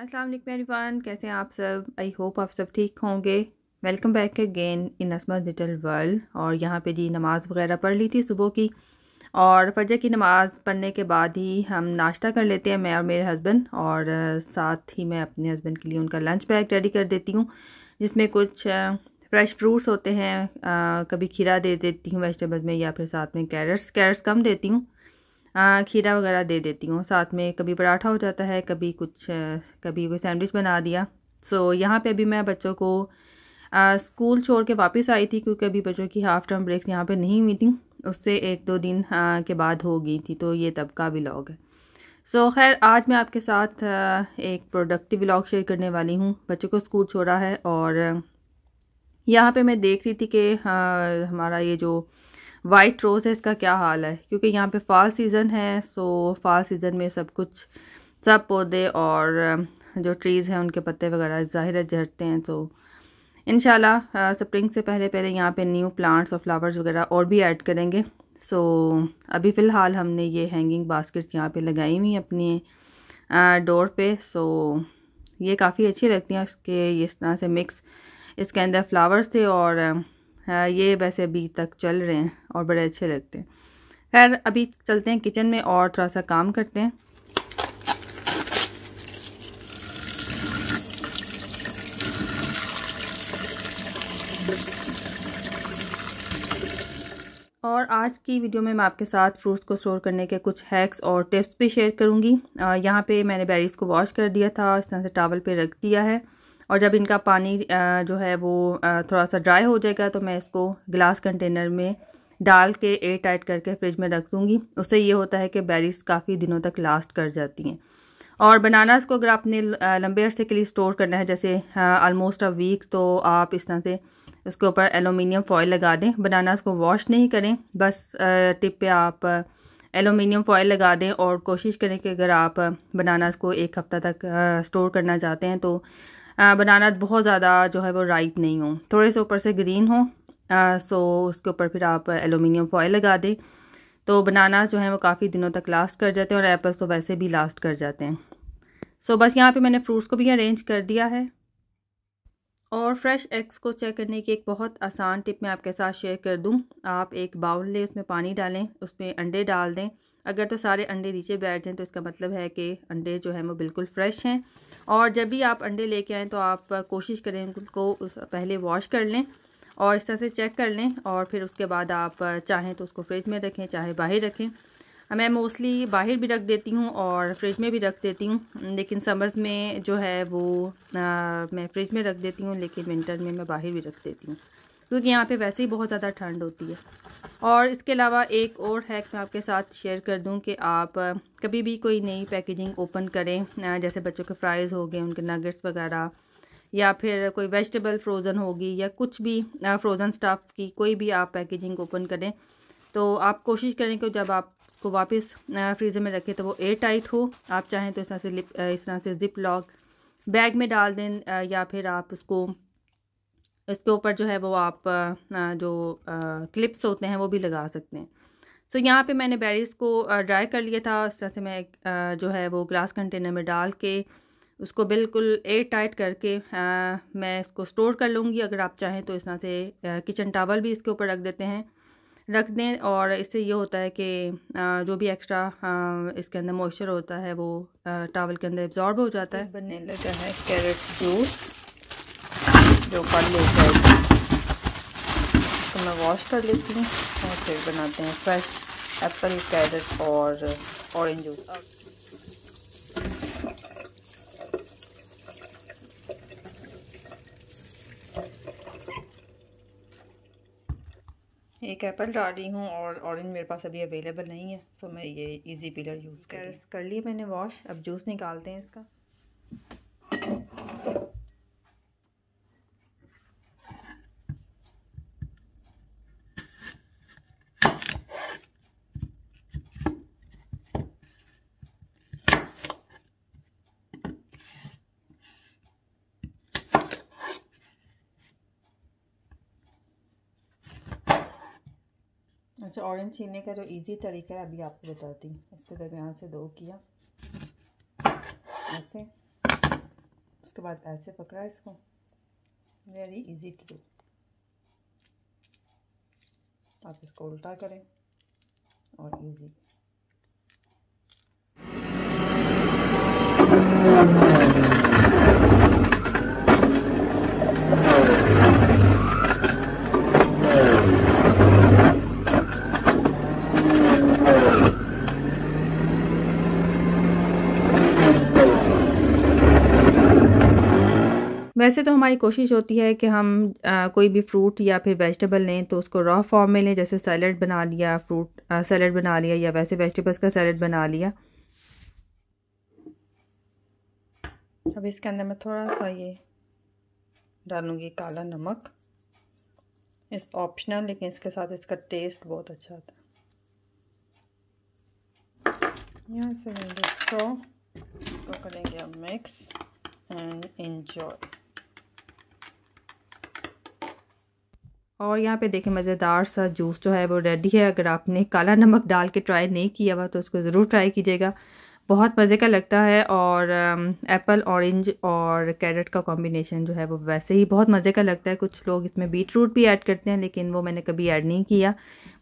अस्सलाम वालेकुम कैसे हैं आप सब आई होप आप सब ठीक होंगे welcome back again in Asma little world और यहाँ पे जी नमाज़ वगैरह पढ़ ली थी सुबह की और फजर की नमाज़ पढ़ने के बाद ही हम नाश्ता कर लेते हैं मैं और मेरे हस्बैंड और साथ ही मैं अपने हस्बैंड के लिए उनका लंच बैग रेडी कर देती हूँ जिसमें कुछ फ्रेश फ्रूट्स होते हैं कभी खीरा दे देती हूँ वेजिटेबल्स में या फिर साथ में कैरेट्स कैरेट्स कम देती हूँ हाँ, खीरा वगैरह दे देती हूँ साथ में कभी पराठा हो जाता है कभी कुछ कभी कोई सैंडविच बना दिया सो यहाँ पे अभी मैं बच्चों को आ, स्कूल छोड़ के वापस आई थी क्योंकि अभी बच्चों की हाफ़ टर्म ब्रेक्स यहाँ पे नहीं हुई थी उससे एक दो दिन आ, के बाद हो गई थी तो ये तब का व्लॉग है सो so, खैर आज मैं आपके साथ आ, एक प्रोडक्टिव ब्लॉग शेयर करने वाली हूँ बच्चों को स्कूल छोड़ा है और यहाँ पे मैं देख रही थी कि हमारा ये जो वाइट रोज़ है इसका क्या हाल है क्योंकि यहाँ पे फॉल सीज़न है सो फॉल सीज़न में सब कुछ सब पौधे और जो ट्रीज़ हैं उनके पत्ते वगैरह ज़ाहिर है झड़ते हैं तो इन स्प्रिंग से पहले पहले यहाँ पे न्यू प्लांट्स और फ्लावर्स वगैरह और भी ऐड करेंगे सो so, अभी फ़िलहाल हमने ये हैंगिंग बास्केट्स यहाँ पे लगाई हुई अपने डोर पे सो so, ये काफ़ी अच्छी लगती हैं उसके इस तरह से मिक्स इसके अंदर फ्लावर्स थे और ये वैसे अभी तक चल रहे हैं और बड़े अच्छे लगते हैं खैर अभी चलते हैं किचन में और थोड़ा सा काम करते हैं और आज की वीडियो में मैं आपके साथ फ्रूट्स को स्टोर करने के कुछ हैक्स और टिप्स भी शेयर करूंगी यहाँ पे मैंने बेरीज को वॉश कर दिया था इस तरह से टावल पे रख दिया है और जब इनका पानी जो है वो थोड़ा सा ड्राई हो जाएगा तो मैं इसको ग्लास कंटेनर में डाल के एयर टाइट करके फ्रिज में रख दूँगी उससे ये होता है कि बेरीज काफ़ी दिनों तक लास्ट कर जाती हैं और बनानास को अगर आपने लंबे अरसे के लिए स्टोर करना है जैसे आलमोस्ट अ वीक तो आप इस तरह से उसके ऊपर एलुमिनियम फॉयल लगा दें बनानास को वॉश नहीं करें बस टिप पे आप एलुमिनियम फॉयल लगा दें और कोशिश करें कि अगर आप बनानास को एक हफ़्ता तक स्टोर करना चाहते हैं तो बनाना बहुत ज़्यादा जो है वो राइप नहीं हो थोड़े से ऊपर से ग्रीन हो आ, सो उसके ऊपर फिर आप एलुमिनियम फॉयल लगा दें तो बनाना जो है वो काफ़ी दिनों तक लास्ट कर जाते हैं और एप्पल्स तो वैसे भी लास्ट कर जाते हैं सो बस यहाँ पर मैंने फ्रूट्स को भी अरेंज कर दिया है और फ्रेश एग्स को चेक करने की एक बहुत आसान टिप मैं आपके साथ शेयर कर दूँ आप एक बाउल लें उसमें पानी डालें उसमें अंडे डाल दें अगर तो सारे अंडे नीचे बैठ जाएँ तो इसका मतलब है कि अंडे जो हैं वो बिल्कुल फ्रेश हैं और जब भी आप अंडे लेके आएँ तो आप कोशिश करें उनको पहले वॉश कर लें और इस तरह से चेक कर लें और फिर उसके बाद आप चाहें तो उसको फ्रिज में रखें चाहे बाहर रखें मैं मोस्टली बाहर भी रख देती हूँ और फ्रिज में भी रख देती हूँ लेकिन समर्स में जो है वो आ, मैं फ्रिज में रख देती हूँ लेकिन विंटर में मैं बाहर भी रख देती हूँ क्योंकि यहाँ पे वैसे ही बहुत ज़्यादा ठंड होती है और इसके अलावा एक और हैक मैं आपके साथ शेयर कर दूं कि आप कभी भी कोई नई पैकेजिंग ओपन करें जैसे बच्चों के फ्राइज़ हो गए उनके नगेट्स वगैरह या फिर कोई वेजिटेबल फ्रोज़न होगी या कुछ भी फ्रोज़न स्टफ़ की कोई भी आप पैकेजिंग ओपन करें तो आप कोशिश करें कि जब आप को वापस फ्रीज़र में रखें तो वो एयर टाइट हो आप चाहें तो इस तरह से इस तरह से ज़िप लॉक बैग में डाल दें या फिर आप उसको इसके ऊपर जो है वो आप जो क्लिप्स होते हैं वो भी लगा सकते हैं सो so, यहाँ पे मैंने बेरीज को ड्राई कर लिया था इस तरह से मैं जो है वो ग्लास कंटेनर में डाल के उसको बिल्कुल एयर टाइट करके आ, मैं इसको स्टोर कर लूँगी अगर आप चाहें तो इस तरह से किचन टावल भी इसके ऊपर रख देते हैं रख दें और इससे ये होता है कि जो भी एक्स्ट्रा इसके अंदर मॉइस्चर होता है वो टावल के अंदर एब्जॉर्ब हो जाता है बनने लगा है कैरेट जूस जो कल ले आई थी तो मैं वॉश कर लेती हूँ और फिर बनाते हैं फ्रेश एप्पल कैरेट और ऑरेंज जूस एक एप्पल डाल रही हूँ और ऑरेंज मेरे पास अभी अवेलेबल नहीं है सो तो मैं ये इजी पिलर यूज़ कर कर लिए मैंने वॉश अब जूस निकालते हैं इसका अच्छा ऑरेंज छीनने का जो इजी तरीका है अभी आपको बताती हूँ इसके दरमियान से दो किया ऐसे उसके बाद ऐसे पकड़ा इसको वेरी इजी टू डू आप इसको उल्टा करें और इजी वैसे तो हमारी कोशिश होती है कि हम आ, कोई भी फ्रूट या फिर वेजिटेबल लें तो उसको रॉ फॉर्म में लें जैसे सैलड बना लिया फ्रूट सैलड बना लिया या वैसे वेजिटेबल्स का सैलड बना लिया अब इसके अंदर मैं थोड़ा सा ये डालूंगी काला नमक इस ऑप्शनल लेकिन इसके साथ इसका टेस्ट बहुत अच्छा आता है यहाँ से लेंगे स्ट्रॉ करेंगे अब मिक्स एंड इन्जॉय और यहाँ पे देखें मज़ेदार सा जूस जो है वो रेडी है अगर आपने काला नमक डाल के ट्राई नहीं किया हुआ तो उसको ज़रूर ट्राई कीजिएगा बहुत मज़े का लगता है और एप्पल ऑरेंज और कैरेट का कॉम्बिनेशन जो है वो वैसे ही बहुत मज़े का लगता है कुछ लोग इसमें बीट रूट भी ऐड करते हैं लेकिन वो मैंने कभी ऐड नहीं किया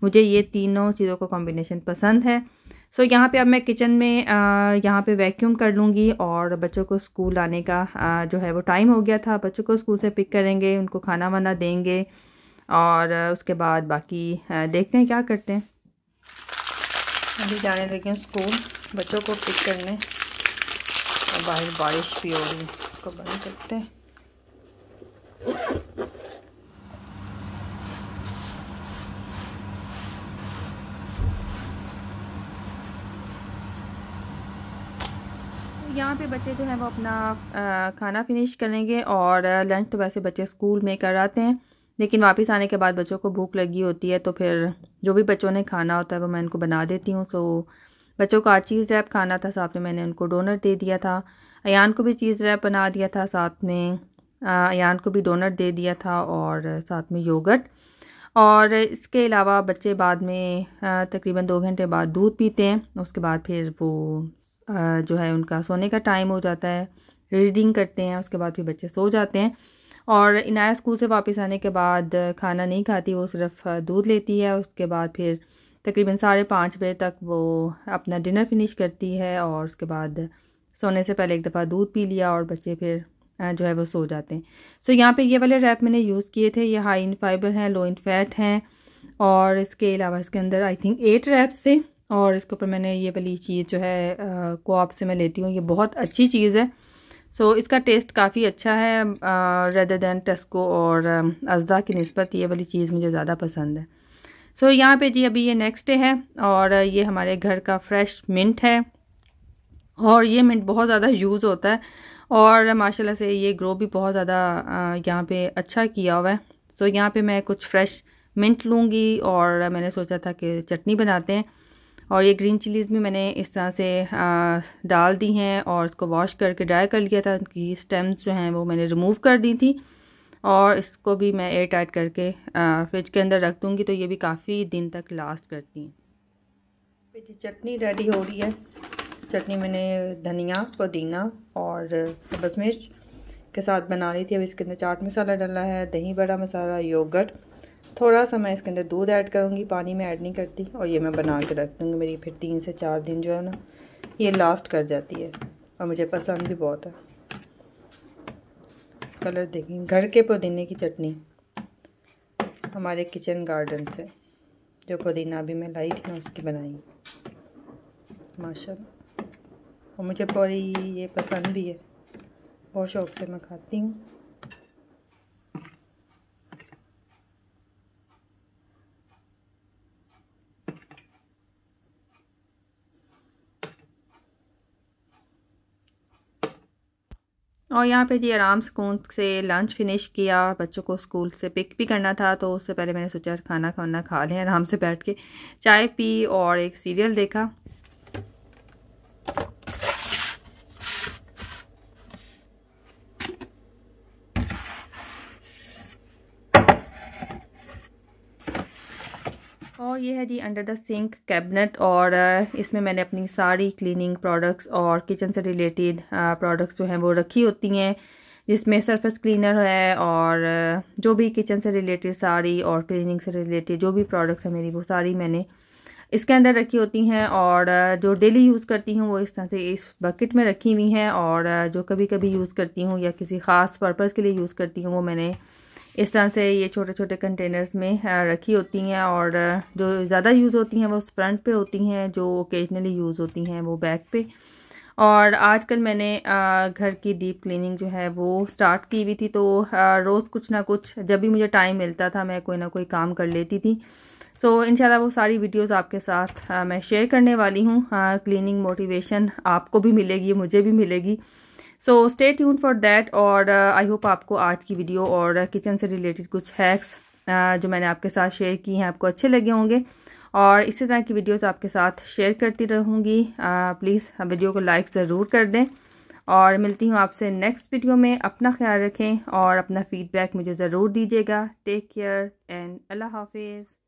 मुझे ये तीनों चीज़ों का कॉम्बिनेशन पसंद है सो so, यहाँ पे अब मैं किचन में यहाँ पे वैक्यूम कर लूँगी और बच्चों को स्कूल आने का आ, जो है वो टाइम हो गया था बच्चों को स्कूल से पिक करेंगे उनको खाना वाना देंगे और उसके बाद बाकी देखते हैं क्या करते हैं अभी जाने लगे स्कूल बच्चों को पिक करने और बाहर बारिश भी हो रही उसको बंद करते हैं यहाँ पे बच्चे जो हैं वो अपना आ, खाना फिनिश करेंगे और लंच तो वैसे बच्चे स्कूल में कर आते हैं लेकिन वापस आने के बाद बच्चों को भूख लगी होती है तो फिर जो भी बच्चों ने खाना होता है वो मैं उनको बना देती हूँ सो बच्चों का चीज़ रैप खाना था साथ में मैंने उनको डोनट दे दिया था अयान को भी चीज़ रैप बना दिया था साथ में अयान को भी डोनट दे दिया था और साथ में योगर्ट और इसके अलावा बच्चे बाद में तकरीबन दो घंटे बाद दूध पीते हैं उसके बाद फिर वो जो है उनका सोने का टाइम हो जाता है रीडिंग करते हैं उसके बाद फिर बच्चे सो जाते हैं और इनाया स्कूल से वापस आने के बाद खाना नहीं खाती वो सिर्फ दूध लेती है उसके बाद फिर तकरीबन साढ़े पाँच बजे तक वो अपना डिनर फिनिश करती है और उसके बाद सोने से पहले एक दफ़ा दूध पी लिया और बच्चे फिर जो है वो सो जाते हैं सो यहाँ पे ये वाले रैप मैंने यूज़ किए थे ये हाई इन फाइबर हैं लो इन फैट हैं और इसके अलावा इसके अंदर आई थिंक एट रैप्स थे और इसके ऊपर मैंने ये वाली चीज़ जो है को से मैं लेती हूँ ये बहुत अच्छी चीज़ है सो so, इसका टेस्ट काफ़ी अच्छा है रेदर दैन टेस्को और अजदा की नस्बत ये वाली चीज़ मुझे ज़्यादा पसंद है सो so, यहाँ पे जी अभी ये नेक्स्ट डे है और ये हमारे घर का फ्रेश मिंट है और ये मिंट बहुत ज़्यादा यूज़ होता है और माशाल्लाह से ये ग्रो भी बहुत ज़्यादा यहाँ पे अच्छा किया हुआ है सो so, यहाँ पे मैं कुछ फ्रेश मिंट लूँगी और मैंने सोचा था कि चटनी बनाते हैं और ये ग्रीन चिलीज़ भी मैंने इस तरह से आ, डाल दी हैं और इसको वॉश करके ड्राई कर लिया था कि स्टेम्स जो हैं वो मैंने रिमूव कर दी थी और इसको भी मैं एयर टाइट करके फ्रिज के अंदर रख दूँगी तो ये भी काफ़ी दिन तक लास्ट करती हैं जी चटनी रेडी हो रही है चटनी मैंने धनिया पुदीना और सब्ज़ मिर्च के साथ बना ली थी अब इसके अंदर चाट मसाला डाला है दही बड़ा मसाला योगर्ट थोड़ा सा मैं इसके अंदर दूध ऐड करूँगी पानी में ऐड नहीं करती और ये मैं बना के रख दूँगी मेरी फिर तीन से चार दिन जो है ना ये लास्ट कर जाती है और मुझे पसंद भी बहुत है कलर देखें घर के पुदीने की चटनी हमारे किचन गार्डन से जो पुदीना भी मैं लाई थी ना उसकी बनाई माशाल्लाह और मुझे बड़ी ये पसंद भी है बहुत शौक़ से मैं खाती हूँ और यहाँ पे जी आराम सुकून से लंच फिनिश किया बच्चों को स्कूल से पिक भी करना था तो उससे पहले मैंने सोचा खाना खाना खा लें आराम से बैठ के चाय पी और एक सीरियल देखा और ये है जी अंडर द सिंक कैबिनेट और uh, इसमें मैंने अपनी सारी क्लीनिंग प्रोडक्ट्स और किचन से रिलेटेड प्रोडक्ट्स uh, जो हैं वो रखी होती हैं जिसमें सरफेस क्लीनर है और uh, जो भी किचन से रिलेटेड सारी और क्लीनिंग से रिलेटेड जो भी प्रोडक्ट्स हैं मेरी वो सारी मैंने इसके अंदर रखी होती हैं और जो डेली यूज़ करती हूँ वो इस तरह से इस बकेट में रखी हुई हैं और जो कभी कभी यूज़ करती हूँ या किसी ख़ास पर्पज़ के लिए यूज़ करती हूँ वो मैंने इस तरह से ये छोटे छोटे कंटेनर्स में रखी होती हैं और जो ज़्यादा यूज़ होती हैं वो फ्रंट पे होती हैं जो ओकेजनली यूज़ होती हैं वो बैक पे और आजकल मैंने घर की डीप क्लीनिंग जो है वो स्टार्ट की हुई थी तो रोज़ कुछ ना कुछ जब भी मुझे टाइम मिलता था मैं कोई ना कोई काम कर लेती थी सो so, इंशाल्लाह वो सारी वीडियोस आपके साथ आ, मैं शेयर करने वाली हूँ क्लीनिंग मोटिवेशन आपको भी मिलेगी मुझे भी मिलेगी so stay tune for that और आई uh, होप आपको आज की वीडियो और किचन uh, से रिलेटेड कुछ हैक्स uh, जो मैंने आपके साथ शेयर की हैं आपको अच्छे लगे होंगे और इसी तरह की वीडियोस आपके साथ शेयर करती रहूँगी प्लीज़ वीडियो को लाइक ज़रूर कर दें और मिलती हूँ आपसे नेक्स्ट वीडियो में अपना ख्याल रखें और अपना फीडबैक मुझे ज़रूर दीजिएगा टेक केयर एंड अल्लाह हाफिज़